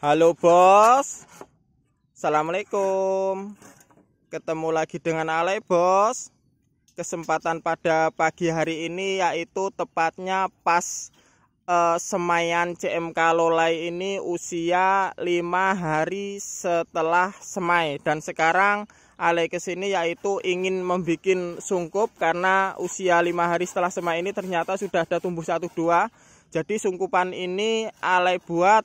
Halo bos Assalamualaikum Ketemu lagi dengan Ale bos Kesempatan pada pagi hari ini yaitu tepatnya pas semayan eh, Semayan CMK Lolai ini usia 5 hari setelah semai Dan sekarang Ale kesini yaitu ingin membuat sungkup karena usia 5 hari setelah semai ini ternyata sudah ada tumbuh 1-2 Jadi sungkupan ini Ale buat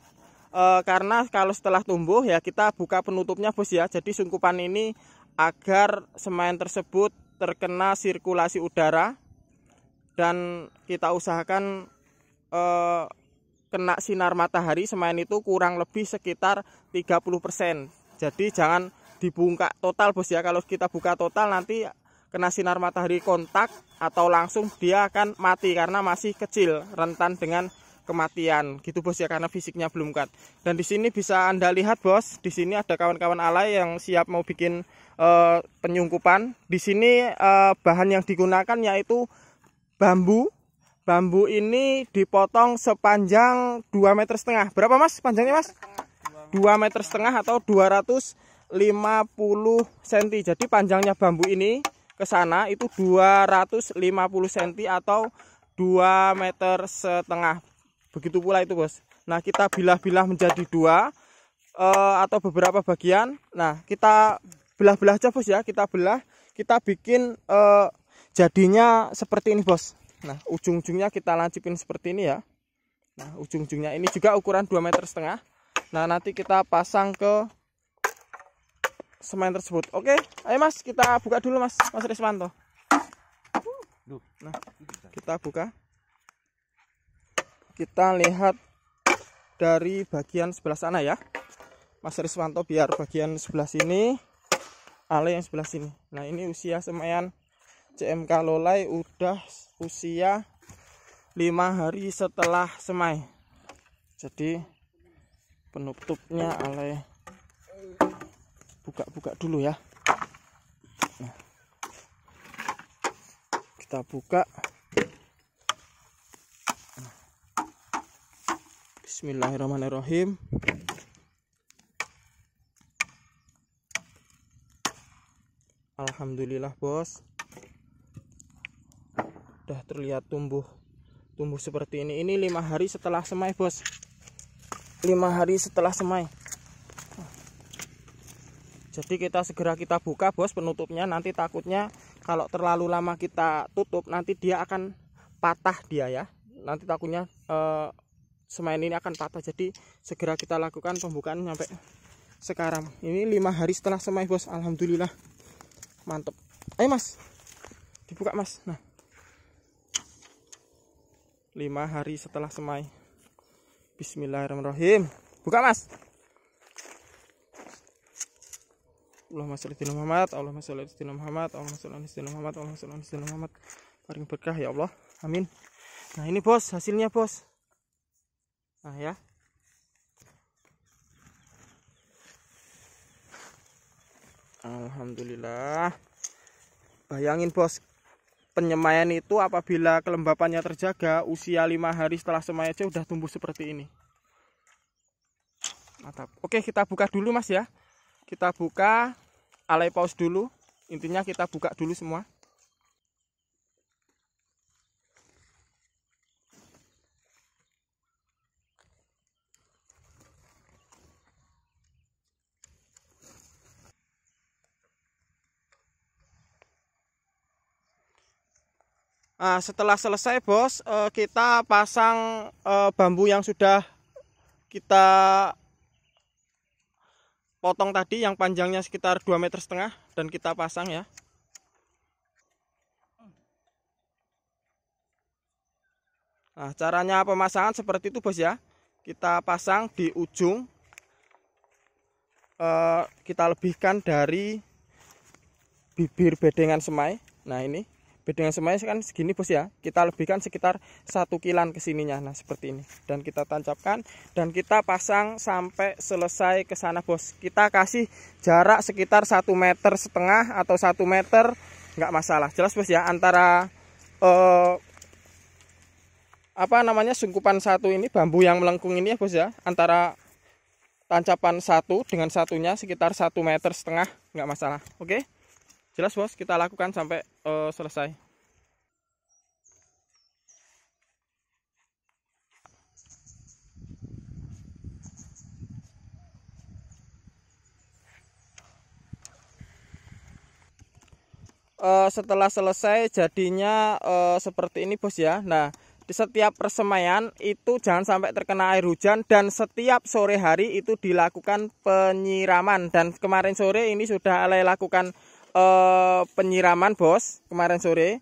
e, karena kalau setelah tumbuh ya kita buka penutupnya bos ya jadi sungkupan ini agar semen tersebut terkena sirkulasi udara dan kita usahakan e, kena sinar matahari semen itu kurang lebih sekitar 30% jadi jangan dibuka total bos ya kalau kita buka total nanti kena sinar matahari kontak atau langsung dia akan mati karena masih kecil rentan dengan kematian gitu bos ya karena fisiknya belum kuat dan di sini bisa anda lihat bos di sini ada kawan-kawan alay yang siap mau bikin uh, penyungkupan di sini uh, bahan yang digunakan yaitu bambu bambu ini dipotong sepanjang 2 meter setengah berapa mas panjangnya mas 2 meter setengah atau 250 cm jadi panjangnya bambu ini ke sana itu 250 cm atau 2 meter setengah begitu pula itu bos nah kita bilah-bilah menjadi dua uh, atau beberapa bagian nah kita belah-belah aja bos ya kita belah kita bikin uh, jadinya seperti ini bos nah ujung-ujungnya kita lancipin seperti ini ya nah ujung-ujungnya ini juga ukuran 2 meter setengah nah nanti kita pasang ke semen tersebut oke ayo mas kita buka dulu mas mas Rismanto nah kita buka kita lihat dari bagian sebelah sana ya Mas Riswanto biar bagian sebelah sini Ale yang sebelah sini nah ini usia semayan CMK Lolai udah usia 5 hari setelah semai jadi penutupnya Ale buka-buka dulu ya nah, kita buka Bismillahirrahmanirrahim Alhamdulillah bos Udah terlihat tumbuh Tumbuh seperti ini Ini lima hari setelah semai bos lima hari setelah semai Jadi kita segera kita buka bos penutupnya Nanti takutnya kalau terlalu lama kita tutup Nanti dia akan patah dia ya Nanti takutnya eh, semain ini akan patah jadi segera kita lakukan pembukaan sampai sekarang ini lima hari setelah semai bos alhamdulillah mantep ayo mas dibuka mas nah lima hari setelah semai Bismillahirrahmanirrahim buka mas Allahumma sholli ala Muhammad Allahumma sholli ala Muhammad Allahumma sholli ala Muhammad Allahumma sholli ala Muhammad paling berkah ya Allah amin nah ini bos hasilnya bos nah ya Alhamdulillah bayangin bos penyemaian itu apabila kelembapannya terjaga usia 5 hari setelah semai aja udah tumbuh seperti ini mantap oke kita buka dulu mas ya kita buka alai paus dulu intinya kita buka dulu semua Nah, setelah selesai bos, eh, kita pasang eh, bambu yang sudah kita potong tadi yang panjangnya sekitar 2 meter setengah dan kita pasang ya. Nah, caranya pemasangan seperti itu bos ya. Kita pasang di ujung eh, kita lebihkan dari bibir bedengan semai. Nah, ini bedengan semuanya ya, kan segini bos ya kita lebihkan sekitar satu kilan ke sininya nah seperti ini dan kita tancapkan dan kita pasang sampai selesai ke sana bos kita kasih jarak sekitar satu meter setengah atau satu meter nggak masalah jelas bos ya antara eh, apa namanya sungkupan satu ini bambu yang melengkung ini ya bos ya antara tancapan satu dengan satunya sekitar satu meter setengah nggak masalah oke okay? jelas bos kita lakukan sampai uh, selesai uh, setelah selesai jadinya uh, seperti ini bos ya nah di setiap persemaian itu jangan sampai terkena air hujan dan setiap sore hari itu dilakukan penyiraman dan kemarin sore ini sudah Ale lakukan eh, penyiraman bos kemarin sore.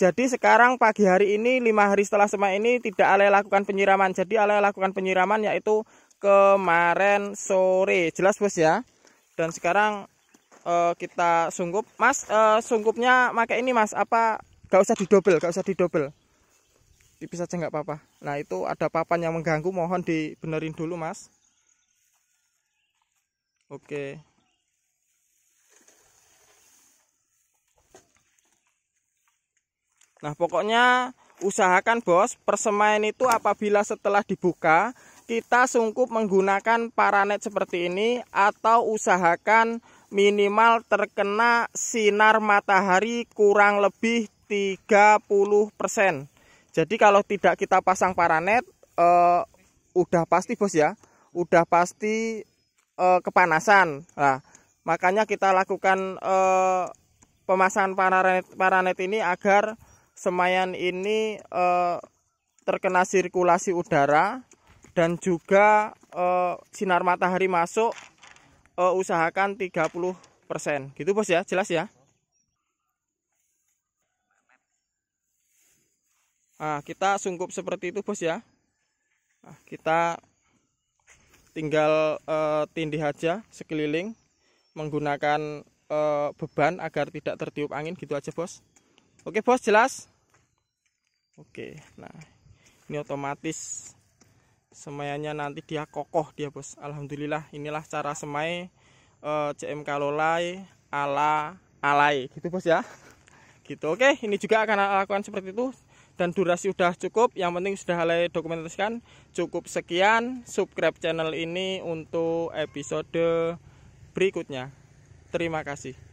Jadi sekarang pagi hari ini lima hari setelah semai ini tidak Ale lakukan penyiraman. Jadi Ale lakukan penyiraman yaitu kemarin sore. Jelas bos ya. Dan sekarang eh, kita sungkup. Mas eh, sungkupnya pakai ini mas apa? Gak usah didobel, gak usah didobel. Tipis saja nggak apa-apa. Nah itu ada papan yang mengganggu mohon dibenerin dulu mas. Oke. Nah pokoknya usahakan bos persemaian itu apabila setelah dibuka kita sungkup menggunakan paranet seperti ini atau usahakan minimal terkena sinar matahari kurang lebih 30%. Jadi kalau tidak kita pasang paranet eh, udah pasti bos ya, udah pasti eh, kepanasan. Nah, makanya kita lakukan eh, pemasangan paranet paranet ini agar Semayan ini eh, terkena sirkulasi udara dan juga eh, sinar matahari masuk eh, usahakan 30%. Gitu Bos ya, jelas ya? Nah, kita sungkup seperti itu Bos ya. Nah, kita tinggal eh, tindih aja sekeliling menggunakan eh, beban agar tidak tertiup angin gitu aja Bos. Oke Bos, jelas? oke nah ini otomatis semaiannya nanti dia kokoh dia bos alhamdulillah inilah cara semai uh, eh, CM Kalolai ala alai gitu bos ya gitu oke ini juga akan lakukan seperti itu dan durasi sudah cukup yang penting sudah alai dokumentasikan cukup sekian subscribe channel ini untuk episode berikutnya terima kasih